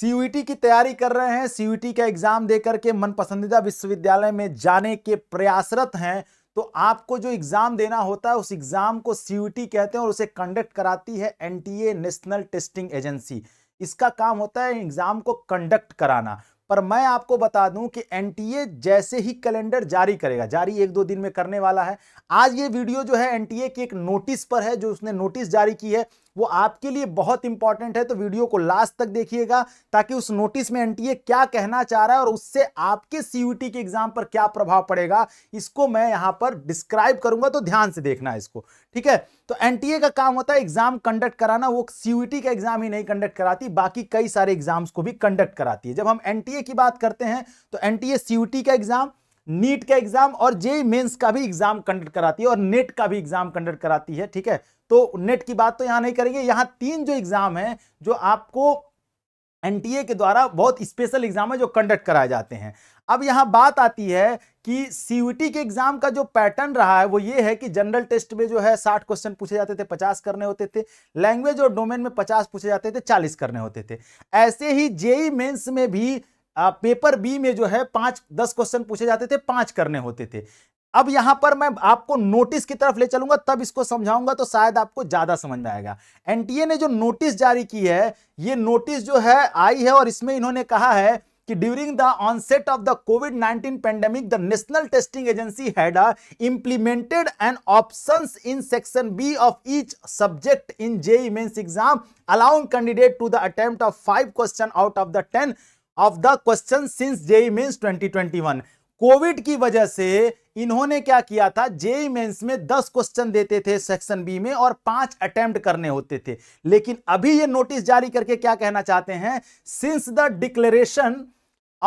CUT e की तैयारी कर रहे हैं सीयूटी e का एग्जाम देकर के मन पसंदीदा विश्वविद्यालय में जाने के प्रयासरत हैं तो आपको जो एग्जाम देना होता है उस एग्जाम को सीयूटी e कहते हैं और उसे कंडक्ट कराती है एनटीए नेशनल टेस्टिंग एजेंसी इसका काम होता है एग्जाम को कंडक्ट कराना पर मैं आपको बता दूं कि एन जैसे ही कैलेंडर जारी करेगा जारी एक दो दिन में करने वाला है आज ये वीडियो जो है एन की एक नोटिस पर है जो उसने नोटिस जारी की है वो आपके लिए बहुत इंपॉर्टेंट है तो वीडियो को लास्ट तक देखिएगा ताकि उस नोटिस में एनटीए क्या कहना चाह रहा है और उससे आपके सीयूटी के एग्जाम पर क्या प्रभाव पड़ेगा इसको मैं यहां पर डिस्क्राइब करूंगा तो ध्यान से देखना है इसको ठीक है तो एनटीए का काम होता है एग्जाम कंडक्ट कराना वो सीयूटी का एग्जाम ही नहीं कंडक्ट कराती बाकी कई सारे एग्जाम्स को भी कंडक्ट कराती है जब हम एनटीए की बात करते हैं तो एनटीए सीयूटी का एग्जाम नीट का एग्जाम और जेई मेंस का भी एग्जाम कंडक्ट कराती है और नेट का भी एग्जाम कंडक्ट कराती है ठीक है तो नेट की बात तो यहाँ नहीं करेंगे यहाँ तीन जो एग्जाम है जो आपको एनटीए के द्वारा बहुत स्पेशल एग्जाम है जो कंडक्ट कराए जाते हैं अब यहाँ बात आती है कि सीयूटी के एग्जाम का जो पैटर्न रहा है वो ये है कि जनरल टेस्ट में जो है साठ क्वेश्चन पूछे जाते थे पचास करने होते थे लैंग्वेज और डोमेन में पचास पूछे जाते थे चालीस करने होते थे ऐसे ही जेई मेंस में भी पेपर बी में जो है पांच दस क्वेश्चन पूछे जाते थे पांच करने होते थे अब यहां पर मैं आपको नोटिस की तरफ ले चलूंगा तब इसको समझाऊंगा तो शायद आपको ज्यादा समझ में आएगा एनटीए ने जो नोटिस जारी की है ये नोटिस जो है आई है और इसमें इन्होंने कहा है कि during the onset of the COVID 19 pandemic the National Testing Agency had implemented an option in section B of each subject in JEE Mains exam allowing candidate to the attempt of five question out of the ten of the question since JEE Mains one COVID की वजह से इन्होंने क्या किया था JEE mains e में दस question देते थे सेक्शन बी में और पांच अटेम्प्ट करने होते थे लेकिन अभी ये नोटिस जारी करके क्या कहना चाहते हैं since the declaration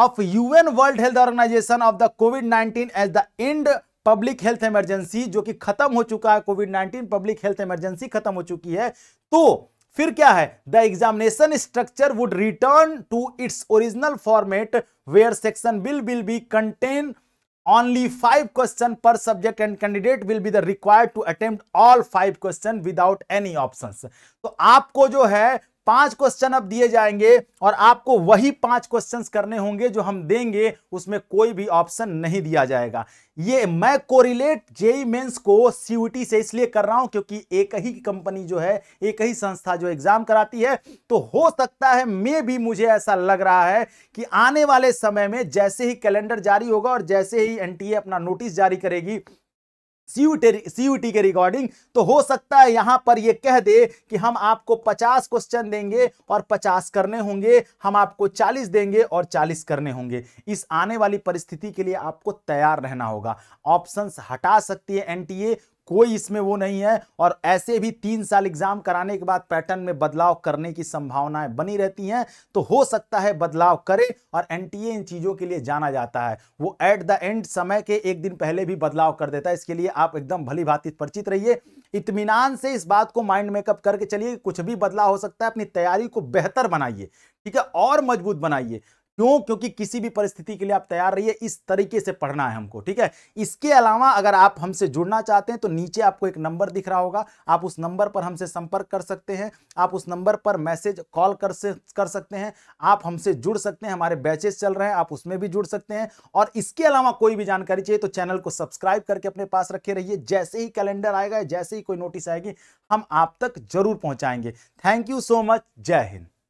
of UN World Health Organization of the COVID 19 as the end public health emergency जो कि खत्म हो चुका है कोविड 19 पब्लिक हेल्थ इमरजेंसी खत्म हो चुकी है तो फिर क्या है the examination structure would return to its original format where section will will be contain only five question per subject and candidate will be the required to attempt all five question without any option तो आपको जो है पांच question अब दिए जाएंगे और आपको वही पांच क्वेश्चंस करने होंगे जो हम देंगे उसमें कोई भी ऑप्शन नहीं दिया जाएगा ये मैं कोरिलेट जेई मेंस को सीयूटी से इसलिए कर रहा हूं क्योंकि एक ही कंपनी जो है एक ही संस्था जो एग्जाम कराती है तो हो सकता है मे भी मुझे ऐसा लग रहा है कि आने वाले समय में जैसे ही कैलेंडर जारी होगा और जैसे ही एनटीए अपना नोटिस जारी करेगी सीयूटी के रिकॉर्डिंग तो हो सकता है यहां पर ये कह दे कि हम आपको 50 क्वेश्चन देंगे और 50 करने होंगे हम आपको 40 देंगे और 40 करने होंगे इस आने वाली परिस्थिति के लिए आपको तैयार रहना होगा ऑप्शंस हटा सकती है एनटीए कोई इसमें वो नहीं है और ऐसे भी तीन साल एग्जाम कराने के बाद पैटर्न में बदलाव करने की संभावनाएं बनी रहती हैं तो हो सकता है बदलाव करे और एनटीए इन चीजों के लिए जाना जाता है वो एट द एंड समय के एक दिन पहले भी बदलाव कर देता है इसके लिए आप एकदम भली भांति परिचित रहिए इतमान से इस बात को माइंड मेकअप करके चलिए कुछ भी बदलाव हो सकता है अपनी तैयारी को बेहतर बनाइए ठीक है और मजबूत बनाइए क्यों क्योंकि किसी भी परिस्थिति के लिए आप तैयार रहिए इस तरीके से पढ़ना है हमको ठीक है इसके अलावा अगर आप हमसे जुड़ना चाहते हैं तो नीचे आपको एक नंबर दिख रहा होगा आप उस नंबर पर हमसे संपर्क कर सकते हैं आप उस नंबर पर मैसेज कॉल कर से कर सकते हैं आप हमसे जुड़ सकते हैं हमारे बैचेस चल रहे हैं आप उसमें भी जुड़ सकते हैं और इसके अलावा कोई भी जानकारी चाहिए तो चैनल को सब्सक्राइब करके अपने पास रखे रहिए जैसे ही कैलेंडर आएगा जैसे ही कोई नोटिस आएगी हम आप तक जरूर पहुंचाएंगे थैंक यू सो मच जय हिंद